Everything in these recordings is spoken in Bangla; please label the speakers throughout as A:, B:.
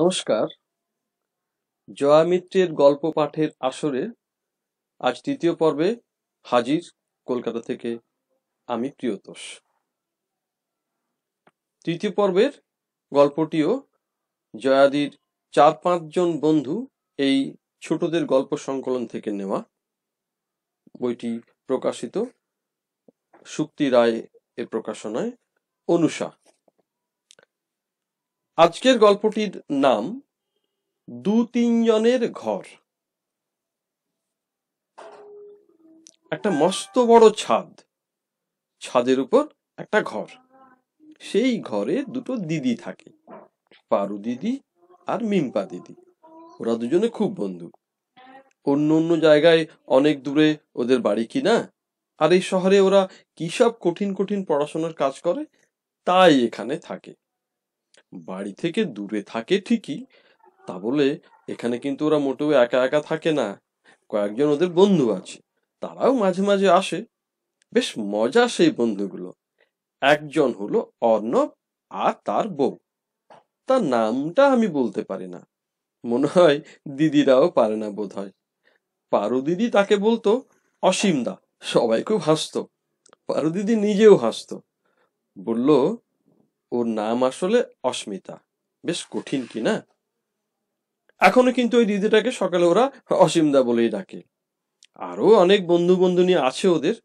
A: নমস্কার জয়া মিত্রের গল্প পাঠের আসরে আজ তৃতীয় পর্বে হাজির কলকাতা থেকে আমি প্রিয়তোষ তৃতীয় পর্বের গল্পটিও জয়াদির চার পাঁচজন বন্ধু এই ছোটদের গল্প সংকলন থেকে নেওয়া বইটি প্রকাশিত শুক্তি রায় এর প্রকাশনায় অনুষা আজকের গল্পটির নাম দু তিনজনের ঘর একটা মস্ত বড় ছাদ ছাদের উপর একটা ঘর সেই ঘরে দুটো দিদি থাকে পারু দিদি আর মিম্পা দিদি ওরা দুজনে খুব বন্ধু অন্য অন্য জায়গায় অনেক দূরে ওদের বাড়ি কিনা আর এই শহরে ওরা কি সব কঠিন কঠিন পড়াশোনার কাজ করে তাই এখানে থাকে বাড়ি থেকে দূরে থাকে ঠিকই তা বলে এখানে কিন্তু ওরা মোটেও একা একা থাকে না কয়েকজন ওদের বন্ধু আছে তারাও মাঝে মাঝে আসে বেশ মজা সেই বন্ধুগুলো একজন হলো অর্ণব আর তার বউ তার নামটা আমি বলতে পারি না মনে হয় দিদিরাও পারে না বোধ হয় পারু দিদি তাকে বলতো অসীমদা সবাই খুব হাসতো পারু দিদি নিজেও হাসতো বলল ওর নাম আসলে অস্মিতা বেশ কঠিন কি না এখনো কিন্তু ওই দিদিটাকে সকালে ওরা অসীমদা বলেই ডাকে আরও অনেক বন্ধু বন্ধু নিয়ে আছে ওদের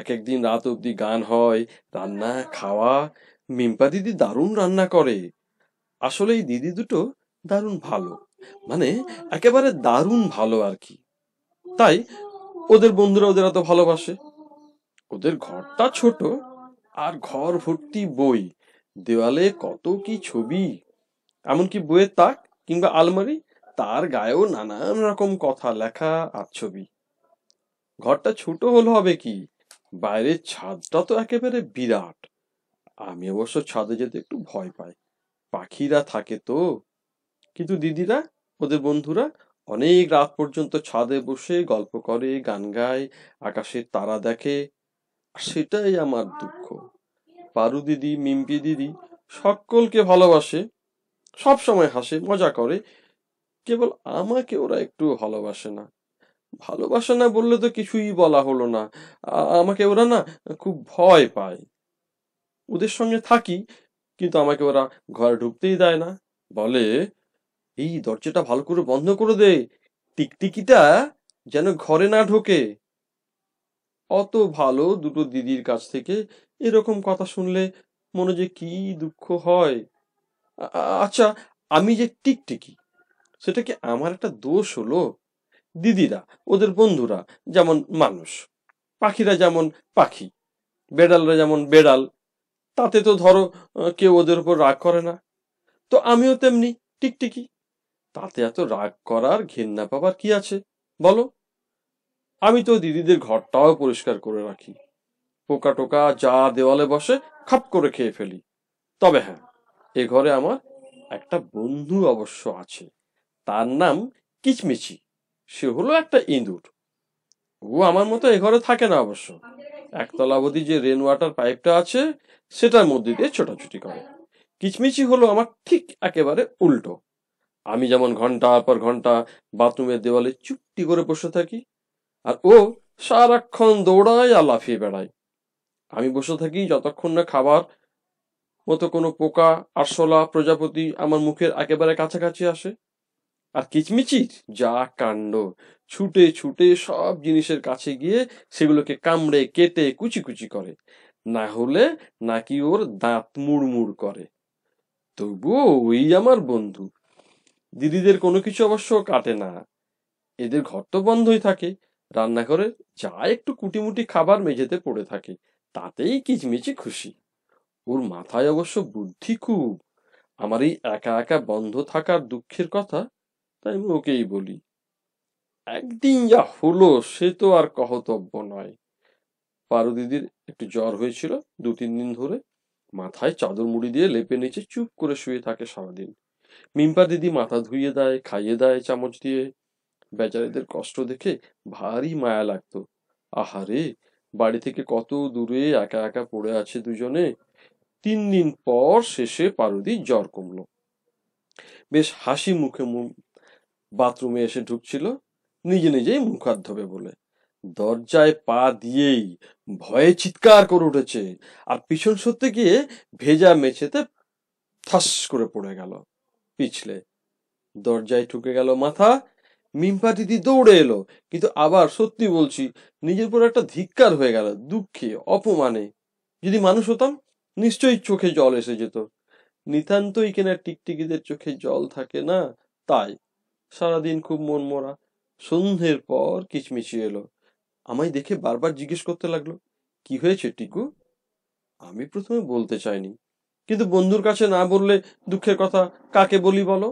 A: এক একদিন রাত অবধি গান হয় রান্না খাওয়া মিম্পা দিদি দারুণ রান্না করে আসলে এই দিদি দুটো দারুণ ভালো মানে একেবারে দারুণ ভালো আর কি তাই ওদের বন্ধুরা ওদের এত ভালোবাসে ওদের ঘরটা ছোট আর ঘর ভর্তি বই দেওয়ালে কত কি ছবি এমনকি বইয়ের তাক কিংবা আলমারি তার গায়েও নানান রকম কথা লেখা আর ছবি ঘরটা ছোট হলো হবে কি বাইরের ছাদটা তো একেবারে বিরাট আমি অবশ্য ছাদে যেতে একটু ভয় পাই পাখিরা থাকে তো কিন্তু দিদিরা ওদের বন্ধুরা অনেক রাত পর্যন্ত ছাদে বসে গল্প করে গান গায় আকাশের তারা দেখে সেটাই আমার দুঃখ পারু দিদি মিম্পি দিদি সকলকে ভালোবাসে সব সময় হাসে মজা করে কেবল আমাকে ওরা একটু ভালোবাসে না ভালোবাসে না বললে তো কিছুই বলা হলো না আমাকে ওরা না খুব ভয় পায় ওদের সঙ্গে থাকি কিন্তু আমাকে ওরা ঘরে ঢুকতেই দেয় না বলে এই দরজাটা ভালো করে বন্ধ করে দে টিকটিকিটা যেন ঘরে না ঢোকে অত ভালো দুটো দিদির কাছ থেকে এরকম কথা শুনলে মনে যে কি দুঃখ হয় আচ্ছা আমি যে টিকটিকি সেটা কি আমার একটা দোষ হলো দিদিরা ওদের বন্ধুরা যেমন মানুষ পাখিরা যেমন পাখি বেড়ালরা যেমন বেড়াল তাতে তো ধরো কেউ ওদের উপর রাগ করে না তো আমিও তেমনি টিকটিকি তাতে এত রাগ করার ঘেন্না পাবার কি আছে বলো আমি তো দিদিদের ঘরটাও পরিষ্কার করে রাখি পোকা টোকা যা দেওয়ালে বসে খাপ করে খেয়ে ফেলি তবে হ্যাঁ এ ঘরে আমার একটা বন্ধু অবশ্য আছে তার নাম কিচমিচি সে হলো একটা ইঁদুর ও আমার মতো এ ঘরে থাকে না অবশ্য একতলা অবধি যে রেন ওয়াটার পাইপটা আছে সেটার মধ্যে দিয়ে ছোটাছুটি করে কিচমিচি হলো আমার ঠিক একেবারে উল্টো আমি যেমন ঘন্টা পর ঘন্টা বাথরুমের দেওয়ালে চুপটি করে বসে থাকি আর ও সারাক্ষণ দৌড়ায় আর লাফিয়ে বেড়ায় আমি বসে থাকি যতক্ষণ না খাবার মতো কোনো পোকা আরশোলা প্রজাপতি আমার মুখের একেবারে কাছাকাছি আসে আর কিচমিচির যা কাণ্ড ছুটে ছুটে সব জিনিসের কাছে গিয়ে সেগুলোকে কামড়ে কেটে কুচি কুচি করে না হলে নাকি ওর দাঁত মুড়মুড় করে তবুও ওই আমার বন্ধু দিদিদের কোনো কিছু অবশ্য কাটে না এদের ঘর তো বন্ধই থাকে রান্নাঘরে যা একটু কুটিমুটি খাবার মেঝেতে পড়ে থাকে তাতেই কিচমিচি খুশি ওর মাথায় অবশ্য বুদ্ধি খুব আমার এই একা একা বন্ধ থাকার দুঃখের কথা তাই আমি ওকেই বলি একদিন যা হলো সে তো আর কহতব্য নয় পারু দিদির একটু জ্বর হয়েছিল দু তিন দিন ধরে মাথায় চাদর মুড়ি দিয়ে লেপে নিচে চুপ করে শুয়ে থাকে সারাদিন মিম্পা দিদি মাথা ধুয়ে দেয় খাইয়ে দেয় চামচ দিয়ে বেচারেদের কষ্ট দেখে ভারী মায়া লাগতো আহারে বাড়ি থেকে কত দূরে একা একা পড়ে আছে দুজনে তিন দিন পর শেষে পারদি জ্বর কমল বেশ হাসি মুখে বাথরুমে এসে ঢুকছিল নিজে নিজেই মুখ হাত ধবে বলে দরজায় পা দিয়েই ভয়ে চিৎকার করে উঠেছে আর পিছন সত্যি গিয়ে ভেজা মেঝেতে ঠাস করে পড়ে গেল পিছলে দরজায় ঠুকে গেল মাথা মিম্পা দিদি দৌড়ে এলো কিন্তু আবার সত্যি বলছি নিজের উপর একটা ধিক্কার হয়ে গেল দুঃখে অপমানে যদি মানুষ হতাম নিশ্চয়ই চোখে জল এসে যেত নিতান্তই কেনা টিকটিকিদের চোখে জল থাকে না তাই সারাদিন খুব মন মরা সন্ধ্যের পর কিচমিচি এলো আমায় দেখে বারবার জিজ্ঞেস করতে লাগলো কি হয়েছে টিকু আমি প্রথমে বলতে চাইনি কিন্তু বন্ধুর কাছে না বললে দুঃখের কথা কাকে বলি বলো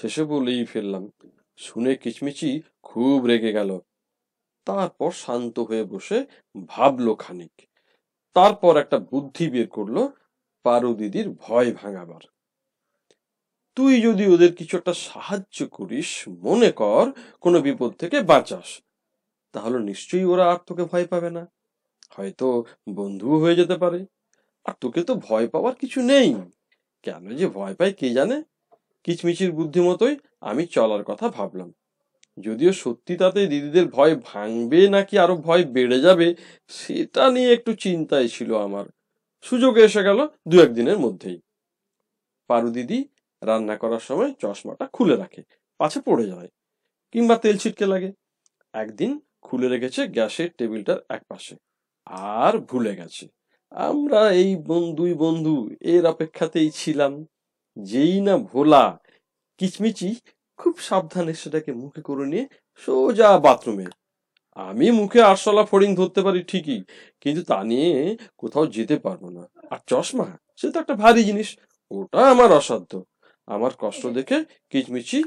A: শেষে বলেই ফেললাম শুনে কিচমিচি খুব রেগে গেল তারপর শান্ত হয়ে বসে ভাবল খানিক তারপর একটা বুদ্ধি বের করলো পারু দিদির ভয় ভাঙাবার তুই যদি ওদের কিছু একটা সাহায্য করিস মনে কর কোনো বিপদ থেকে বাঁচাস তাহলে নিশ্চয়ই ওরা আর তোকে ভয় পাবে না হয়তো বন্ধু হয়ে যেতে পারে আর তোকে তো ভয় পাওয়ার কিছু নেই কেন যে ভয় পায় কে জানে কিচমিচির বুদ্ধিমতোই আমি চলার কথা ভাবলাম যদিও সত্যি তাতে দিদিদের ভয় ভাঙবে নাকি আরো ভয় বেড়ে যাবে সেটা নিয়ে একটু চিন্তায় ছিল আমার সুযোগ এসে গেল দু একদিনের মধ্যেই পারু দিদি রান্না করার সময় চশমাটা খুলে রাখে পাছে পড়ে যায় কিংবা তেল ছিটকে লাগে একদিন খুলে রেখেছে গ্যাসের টেবিলটার এক পাশে আর ভুলে গেছে আমরা এই দুই বন্ধু এর অপেক্ষাতেই ছিলাম যেই না ভোলা কিচমিচি খুব সাবধানে সেটাকে মুখে করে নিয়ে সোজা বাথরুমে আমি মুখে আরশলা ফড়িং ধরতে পারি ঠিকই কিন্তু তা নিয়ে কোথাও যেতে পারবো না আর চশমা সে তো একটা ভারী জিনিস ওটা আমার অসাধ্য আমার কষ্ট দেখে কিচমিচি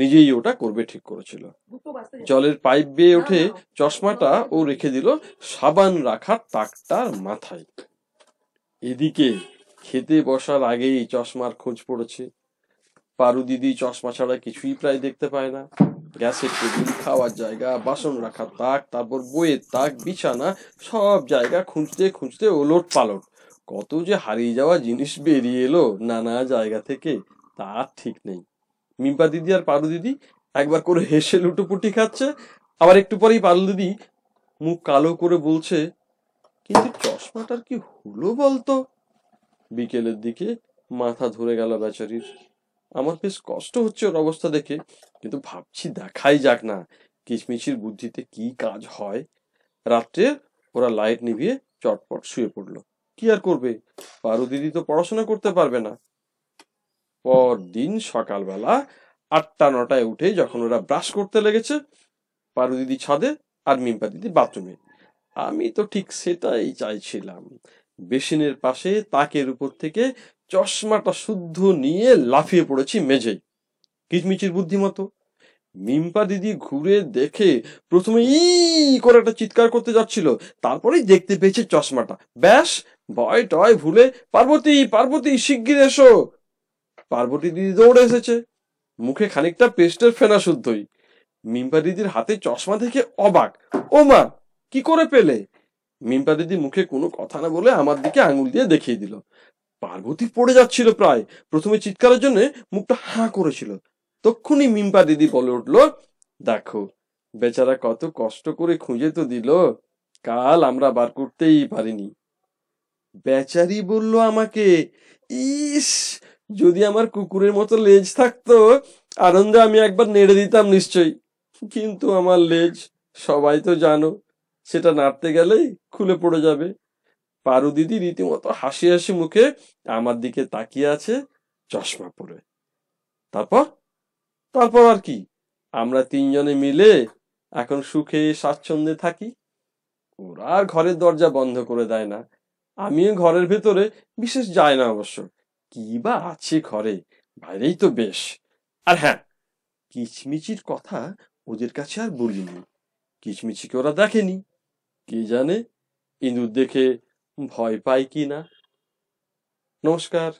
A: নিজেই ওটা করবে ঠিক করেছিল জলের পাইপ বেয়ে ওঠে চশমাটা ও রেখে দিল সাবান রাখার তাকটার মাথায় এদিকে খেতে বসার আগেই চশমার খোঁজ পড়েছে পারু দিদি চশমা ছাড়া কিছুই প্রায় দেখতে পায় না গ্যাসের টেবিল খাওয়ার জায়গা বাসন রাখা তাক তারপর বইয়ের তাক বিছানা সব জায়গা খুঁজতে খুঁজতে ওলট পালট কত যে হারিয়ে যাওয়া জিনিস বেরিয়ে এলো নানা জায়গা থেকে তার ঠিক নেই মিম্পা দিদি আর পারু দিদি একবার করে হেসে লুটোপুটি খাচ্ছে আবার একটু পরেই পারু দিদি মুখ কালো করে বলছে কিন্তু চশমাটার কি হলো বলতো বিকেলের দিকে মাথা ধরে গেল বেচারির আমার বেশ কষ্ট হচ্ছে ওর অবস্থা দেখে কিন্তু ভাবছি দেখাই যাক না কিশমিশির বুদ্ধিতে কি কাজ হয় রাত্রে ওরা লাইট নিভিয়ে চটপট শুয়ে পড়ল কি আর করবে পারু দিদি তো পড়াশোনা করতে পারবে না পরদিন সকালবেলা আটটা নটায় উঠে যখন ওরা ব্রাশ করতে লেগেছে পারু দিদি ছাদে আর মিম্পা দিদি বাথরুমে আমি তো ঠিক সেটাই চাইছিলাম বেসিনের পাশে তাকের উপর থেকে চশমাটা শুদ্ধ নিয়ে লাফিয়ে পড়েছি মেঝে কিচমিচির বুদ্ধিমতো মিম্পা দিদি ঘুরে দেখে প্রথমে ই করে একটা চিৎকার করতে যাচ্ছিল তারপরেই দেখতে পেয়েছে চশমাটা ব্যাস ভয় টয় ভুলে পার্বতী পার্বতী শিগগির এসো পার্বতী দিদি দৌড়ে এসেছে মুখে খানিকটা পেস্টের ফেনা শুদ্ধই মিম্পা দিদির হাতে চশমা দেখে অবাক ও মা কি করে পেলে মিম্পা দিদি মুখে কোনো কথা না বলে আমার দিকে আঙুল দিয়ে দেখিয়ে দিল পার্বতী পড়ে যাচ্ছিল প্রায় প্রথমে চিৎকারের জন্য মুখটা হাঁ করেছিল তক্ষুনি মিম্পা দিদি বলে উঠল দেখো বেচারা কত কষ্ট করে খুঁজে তো দিল কাল আমরা বার করতেই পারিনি বেচারি বলল আমাকে ইস যদি আমার কুকুরের মতো লেজ থাকতো আনন্দে আমি একবার নেড়ে দিতাম নিশ্চয়ই কিন্তু আমার লেজ সবাই তো জানো সেটা নাড়তে গেলেই খুলে পড়ে যাবে পারু দিদি রীতিমতো হাসি হাসি মুখে আমার দিকে তাকিয়ে আছে চশমা পরে তারপর তারপর আর কি আমরা তিনজনে মিলে এখন সুখে স্বাচ্ছন্দ্যে থাকি ওরা আর ঘরের দরজা বন্ধ করে দেয় না আমিও ঘরের ভেতরে বিশেষ যায় না অবশ্য কি বা আছে ঘরে বাইরেই তো বেশ আর হ্যাঁ কিচমিচির কথা ওদের কাছে আর বলিনি কিচমিচিকে ওরা দেখেনি কি জানে ইঁদুর দেখে ভয় পায় কি না নমস্কার